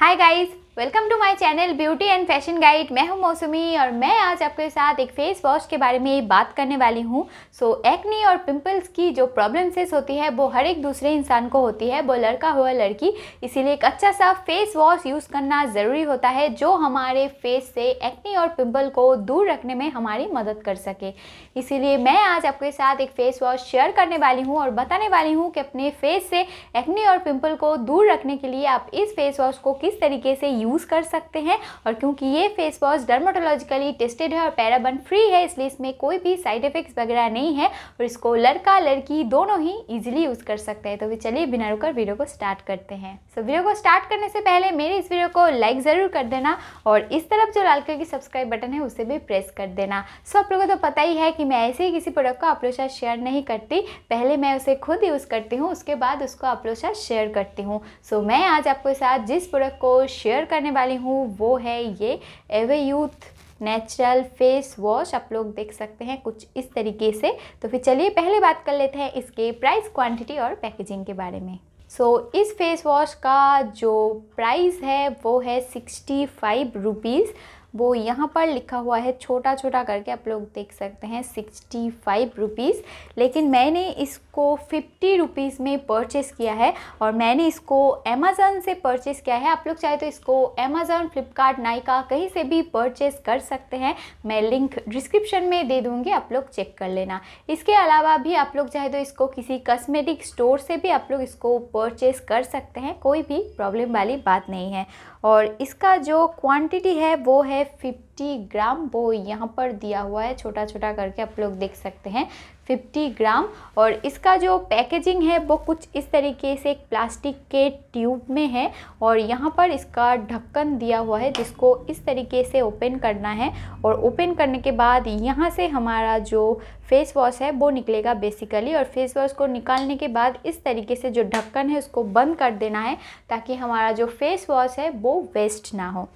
Hi guys! Welcome to my channel beauty and fashion guide मैं हूं मौसमी और मैं आज आपके साथ एक फेस वॉश के बारे में बात करने वाली हूं सो so, एक्नी और पिंपल्स की जो प्रॉब्लम्सेस होती है वो हर एक दूसरे इंसान को होती है वो लड़का हो या लड़की इसीलिए एक अच्छा सा फेस वॉश यूज़ करना ज़रूरी होता है जो हमारे फेस से एक्नी और पिम्पल को दूर रखने में हमारी मदद कर सके इसीलिए मैं आज आपके साथ एक फेस वॉश शेयर करने वाली हूँ और बताने वाली हूँ कि अपने फेस से एक्नी और पिम्पल को दूर रखने के लिए आप इस फेस वॉश को किस तरीके से यूज़ यूज़ कर सकते हैं और क्योंकि ये फेस वॉश डर्माटोलॉजिकली टेस्टेड है और पैराबन फ्री है इसलिए इसमें कोई भी साइड इफ़ेक्ट्स वगैरह नहीं है और इसको लड़का लड़की दोनों ही ईजिली यूज़ कर सकते हैं तो भी चलिए बिना रुकर वीडियो को स्टार्ट करते हैं सो so, वीडियो को स्टार्ट करने से पहले मेरे इस वीडियो को लाइक ज़रूर कर देना और इस तरफ जो लाल कलर की सब्सक्राइब बटन है उसे भी प्रेस कर देना सो आप लोगों को तो पता ही है कि मैं ऐसे ही किसी प्रोडक्ट को आप लोग साथ शेयर नहीं करती पहले मैं उसे खुद यूज़ करती हूँ उसके बाद उसको आप लोग साथ शेयर करती हूँ सो so, मैं आज आपके साथ जिस प्रोडक्ट को शेयर करने वाली हूँ वो है ये Ever Youth natural face wash आप लोग देख सकते हैं कुछ इस तरीके से तो फिर चलिए पहले बात कर लेते हैं इसके प्राइस क्वांटिटी और पैकेजिंग के बारे में सो so, इस फेस वॉश का जो प्राइस है वो है सिक्सटी फाइव रुपीज़ वो यहाँ पर लिखा हुआ है छोटा छोटा करके आप लोग देख सकते हैं सिक्सटी फाइव रुपीज़ लेकिन मैंने इसको फिफ्टी रुपीज़ में परचेस किया है और मैंने इसको अमेज़न से परचेस किया है आप लोग चाहे तो इसको अमेज़न फ्लिपकार्ट नाइका कहीं से भी परचेस कर सकते हैं मैं लिंक डिस्क्रिप्शन में दे दूँगी आप लोग चेक कर लेना इसके अलावा भी आप लोग चाहे तो इसको किसी कस्मेटिक स्टोर से भी आप लोग इसको परचेस कर सकते हैं कोई भी प्रॉब्लम वाली बात नहीं है और इसका जो क्वांटिटी है वो है 50 ग्राम वो यहाँ पर दिया हुआ है छोटा छोटा करके आप लोग देख सकते हैं 50 ग्राम और इसका जो पैकेजिंग है वो कुछ इस तरीके से एक प्लास्टिक के ट्यूब में है और यहाँ पर इसका ढक्कन दिया हुआ है जिसको इस तरीके से ओपन करना है और ओपन करने के बाद यहाँ से हमारा जो फेस वॉश है वो निकलेगा बेसिकली और फेस वॉश को निकालने के बाद इस तरीके से जो ढक्कन है उसको बंद कर देना है ताकि हमारा जो फेस वॉश है वो वेस्ट ना हो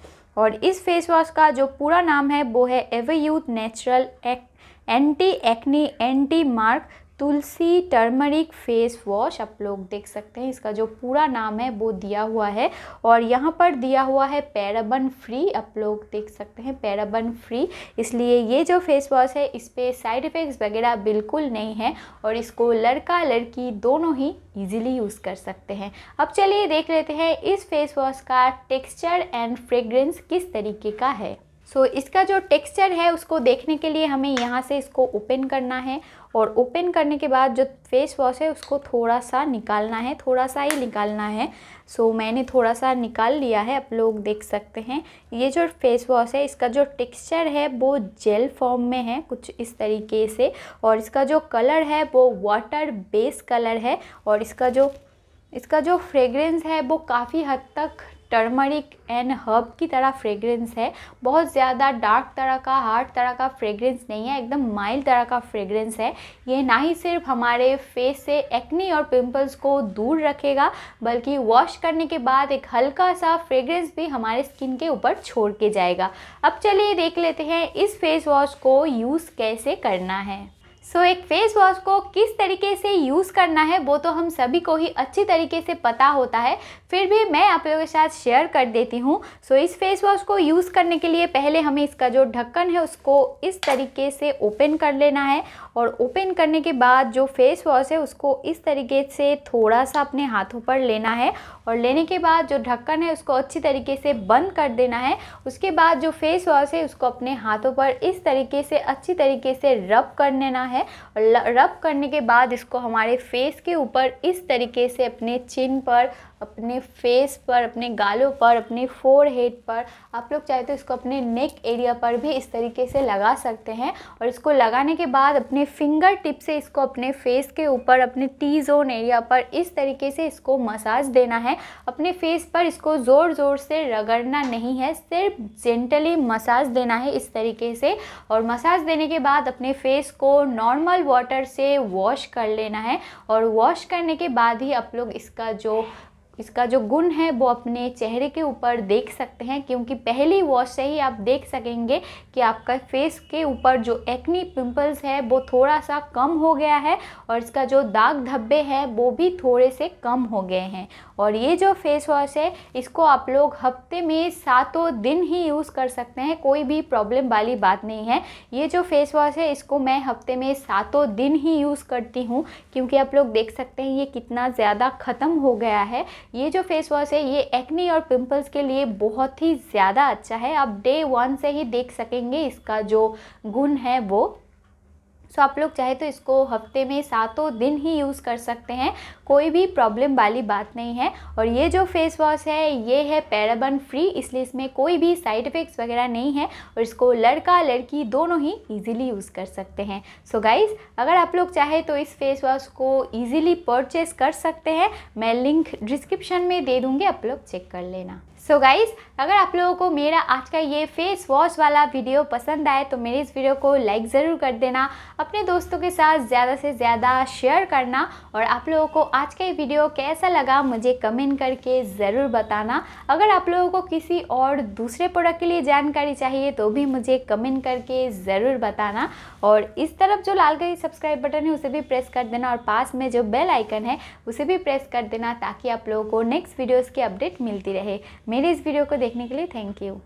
और इस फेस वॉश का जो पूरा नाम है वो है Ever Youth natural act anti acne anti mark tulsi turmeric face wash आप लोग देख सकते हैं इसका जो पूरा नाम है वो दिया हुआ है और यहाँ पर दिया हुआ है पैराबन फ्री आप लोग देख सकते हैं पैराबन फ्री इसलिए ये जो फेस वॉश है इस पर साइड इफ़ेक्ट्स वगैरह बिल्कुल नहीं है और इसको लड़का लड़की दोनों ही ईजिली यूज़ कर सकते हैं अब चलिए देख लेते हैं इस फेस वॉश का टेक्स्चर एंड फ्रेग्रेंस किस तरीके का है सो so, इसका जो टेक्सचर है उसको देखने के लिए हमें यहाँ से इसको ओपन करना है और ओपन करने के बाद जो फेस वॉश है उसको थोड़ा सा निकालना है थोड़ा सा ही निकालना है सो so, मैंने थोड़ा सा निकाल लिया है आप लोग देख सकते हैं ये जो फेस वॉश है इसका जो टेक्सचर है वो जेल फॉर्म में है कुछ इस तरीके से और इसका जो कलर है वो वाटर बेस कलर है और इसका जो इसका जो फ्रेगरेंस है वो काफ़ी हद तक टर्मरिक एंड हर्ब की तरह फ्रेगरेंस है बहुत ज़्यादा डार्क तरह का हार्ड तरह का फ्रेगरेंस नहीं है एकदम माइल्ड तरह का फ्रेगरेंस है ये ना ही सिर्फ हमारे फेस से एक्नी और पिंपल्स को दूर रखेगा बल्कि वॉश करने के बाद एक हल्का सा फ्रेगरेंस भी हमारे स्किन के ऊपर छोड़ के जाएगा अब चलिए देख लेते हैं इस फेस वॉश को यूज़ कैसे करना है सो so, एक फेस वॉश को किस तरीके से यूज़ करना है वो तो हम सभी को ही अच्छी तरीके से पता होता है फिर भी मैं आप लोगों के साथ शेयर कर देती हूँ सो so, इस फेस वॉश को यूज़ करने के लिए पहले हमें इसका जो ढक्कन है उसको इस तरीके से ओपन कर लेना है और ओपन करने के बाद जो फेस वॉश है उसको इस तरीके से थोड़ा सा अपने हाथों पर लेना है और लेने के बाद जो ढक्कन है उसको अच्छी तरीके से बंद कर देना है उसके बाद जो फेस वॉश है उसको अपने हाथों पर इस तरीके से अच्छी तरीके से रब कर लेना है है और रब करने के बाद इसको हमारे फेस के ऊपर इस तरीके से अपने चिन पर अपने फेस पर अपने गालों पर अपने फोर हेड पर आप लोग चाहे तो इसको अपने नेक एरिया पर भी इस तरीके से लगा सकते हैं और इसको लगाने के बाद अपने फिंगर टिप से इसको अपने फेस के ऊपर अपने टी जोन एरिया पर इस तरीके से इसको मसाज देना है अपने फेस पर इसको ज़ोर ज़ोर से रगड़ना नहीं है सिर्फ जेंटली मसाज देना है इस तरीके से और मसाज देने के बाद अपने फेस को नॉर्मल वाटर से वॉश कर लेना है और वॉश करने के बाद ही आप लोग इसका जो इसका जो गुण है वो अपने चेहरे के ऊपर देख सकते हैं क्योंकि पहली वॉश से ही आप देख सकेंगे कि आपका फेस के ऊपर जो एक्नी पिंपल्स है वो थोड़ा सा कम हो गया है और इसका जो दाग धब्बे हैं वो भी थोड़े से कम हो गए हैं और ये जो फेस वॉश है इसको आप लोग हफ्ते में सातों दिन ही यूज़ कर सकते हैं कोई भी प्रॉब्लम वाली बात नहीं है ये जो फेस वॉश है इसको मैं हफ्ते में सातों दिन ही यूज़ करती हूँ क्योंकि आप लोग देख सकते हैं ये कितना ज़्यादा ख़त्म हो गया है ये जो फेस वॉश है ये एक्नी और पिंपल्स के लिए बहुत ही ज़्यादा अच्छा है आप डे वन से ही देख सकेंगे इसका जो गुण है वो सो आप लोग चाहे तो इसको हफ्ते में सातों दिन ही यूज़ कर सकते हैं कोई भी प्रॉब्लम वाली बात नहीं है और ये जो फेस वॉश है ये है पैराबन फ्री इसलिए इसमें कोई भी साइड इफ़ेक्ट्स वगैरह नहीं है और इसको लड़का लड़की दोनों ही ईजिली यूज़ कर सकते हैं सो so गाइज़ अगर आप लोग चाहे तो इस फेस वॉश को ईजिली परचेस कर सकते हैं मैं लिंक डिस्क्रिप्शन में दे दूँगी आप लोग चेक कर लेना सो so गाइज़ अगर आप लोगों को मेरा आज का ये फेस वॉश वाला वीडियो पसंद आए तो मेरे इस वीडियो को लाइक ज़रूर कर देना अपने दोस्तों के साथ ज़्यादा से ज़्यादा शेयर करना और आप लोगों को आज का ये वीडियो कैसा लगा मुझे कमेंट करके ज़रूर बताना अगर आप लोगों को किसी और दूसरे प्रोडक्ट के लिए जानकारी चाहिए तो भी मुझे कमेंट करके ज़रूर बताना और इस तरफ जो लाल गई सब्सक्राइब बटन है उसे भी प्रेस कर देना और पास में जो बेल आइकन है उसे भी प्रेस कर देना ताकि आप लोगों को नेक्स्ट वीडियोज़ की अपडेट मिलती रहे मेरे इस वीडियो को देखने के लिए थैंक यू